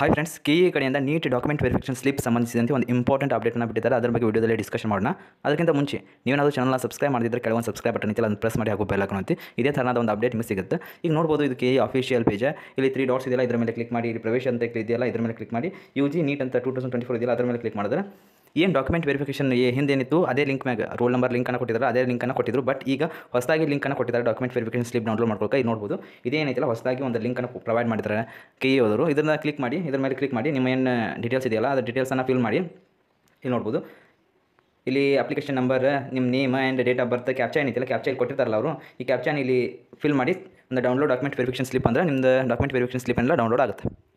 hi friends K ಈ ಕಡೆಯಿಂದ neat document verification slip ಸಂಬಂಧಿಸಿದಂತೆ ಒಂದು ಇಂಪಾರ್ಟೆಂಟ್ ಅಪ್ಡೇಟ್ನ ಬಿಟ್ಟಿದ್ದಾರೆ ಅದರ ಬಗ್ಗೆ ವಿಡಿಯೋದಲ್ಲಿ ಡಿಸ್ಕಷನ್ ಮಾಡೋಣ ಅದಕ್ಕಿಂತ ಮುಂಚೆ ನೀವೇನಾದರೂ ಚಾನಲ್ನ ಸಬ್ಸ್ಕ್ರೈಬ್ ಮಾಡಿದ್ರೆ ಕೆಲವೊಂದು ಸಬ್ಸ್ಕ್ರೈಬ್ ಬಟನ್ ಇತ್ತಲ್ಲ ಅದನ್ನು ಪ್ರೆಸ್ ಮಾಡಿ ಹಾಕೋ ಬೆಲ್ ಹಾಕೋಣ ಇದೇ ಥರದ ಒಂದು ಅಪ್ಡೇಟ್ ಮಿಸ್ ಸಿಗುತ್ತೆ ಈಗ ನೋಡ್ಬೋದು ಇದು ಕೆ ಎ ಅಫಿಷಿಯಲ್ ಪೇಜ್ ಇಲ್ಲಿ ತ್ರೀ ಡಾಟ್ಸ್ ಇದೆಯಲ್ಲ ಇದರ ಮೇಲೆ ಕ್ಲಿಕ್ ಮಾಡಿ ಇಲ್ಲಿ ಪ್ರವೇಶ ಅಂತ ಇದೆಯಲ್ಲ ಇದರ ಮೇಲೆ ಕ್ಲಿಕ್ ಮಾಡಿ ಯು ಜಿ ನೀಟ್ ಅಂತ ಟೂ ತೌಸಂಡ್ ಟ್ವೆಂಟಿ ಫೋರ್ ಇದೆಯಲ್ಲ ಅದರ ಮೇಲೆ ಕ್ಲಿಕ್ ಮಾಡಿದ್ರೆ ಏನು ಡಾಕ್ಯುಮೆಂಟ್ ವೆರಿಫಿಕೇಶನ್ ಹಿಂದೇನಿತ್ತು ಅದೇ ಲಿಂಕ್ ಮ್ಯಾಗ ರೋಲ್ ನಂಬರ್ ಅನ್ನು ಕೊಟ್ಟಿದ್ದಾರೆ ಅದೇ ಲಿಂಕನ್ನು ಕೊಟ್ಟಿದ್ರು ಬಟ್ ಈಗ ಹೊಸದಾಗಿ ಲಿಂಕನ್ನು ಕೊಟ್ಟಿದ್ದಾರೆ ಡಾಕ್ಯುಮೆಂಟ್ ವೆರಿಫಿಕೇಶನ್ ಸ್ಲಿಪ್ ಡೌನ್ಲೋಡ್ ಮಾಡ್ಕೊಳ್ಕ ನೋಡ್ಬೋದು ನೋಡ್ಬೋದು ಇದೇನೈತಿಲ್ಲ ಹೊಸದಾಗಿ ಒಂದು ಲಿಂಕನ್ನು ಪ್ರೊವೈಡ್ ಮಾಡಿದ್ದಾರೆ ಕೆ ಹೋದರು ಇದನ್ನು ಕ್ಲಿಕ್ ಮಾಡಿ ಇದ್ರ ಮೇಲೆ ಕ್ಲಿಕ್ ಮಾಡಿ ನಿಮ್ಮ ಏನು ಡೀಟೇಲ್ಸ್ ಇದೆಯಲ್ಲ ಅದರ ಡೀಟೇಲ್ಸನ್ನು ಫಿಲ್ ಮಾಡಿ ಇಲ್ಲಿ ನೋಡ್ಬೋದು ಇಲ್ಲಿ ಅಪ್ಲಿಕೇಶನ್ ನಂಬರ್ ನಿಮ್ಮ name and date of birth captcha ಏನಿತ್ತಿಲ್ಲ ಕ್ಯಾಪ್ಚಾ ಇಲ್ಲಿ ಕೊಟ್ಟಿರ್ತಾರಲ್ಲ ಅವರು ಈ ಕ್ಯಾಪ್ಚರ್ ಇಲ್ಲಿ ಫಿಲ್ ಮಾಡಿ ಒಂದು ಡೌನ್ಲೋಡ್ ಡಾಕ್ಯುಮೆಂಟ್ ವೆರಿಫಿಕೇಶನ್ ಸ್ಲಿಪ್ ಅಂದರೆ ನಿಮ್ಮದು ಡಾಕ್ಯುಮೆಂಟ್ ವೆರಿಫಿಕೇಷನ್ ಸ್ಲಿಪ್ ಎಲ್ಲ ಡೌನ್ಲೋಡ್ ಆಗುತ್ತೆ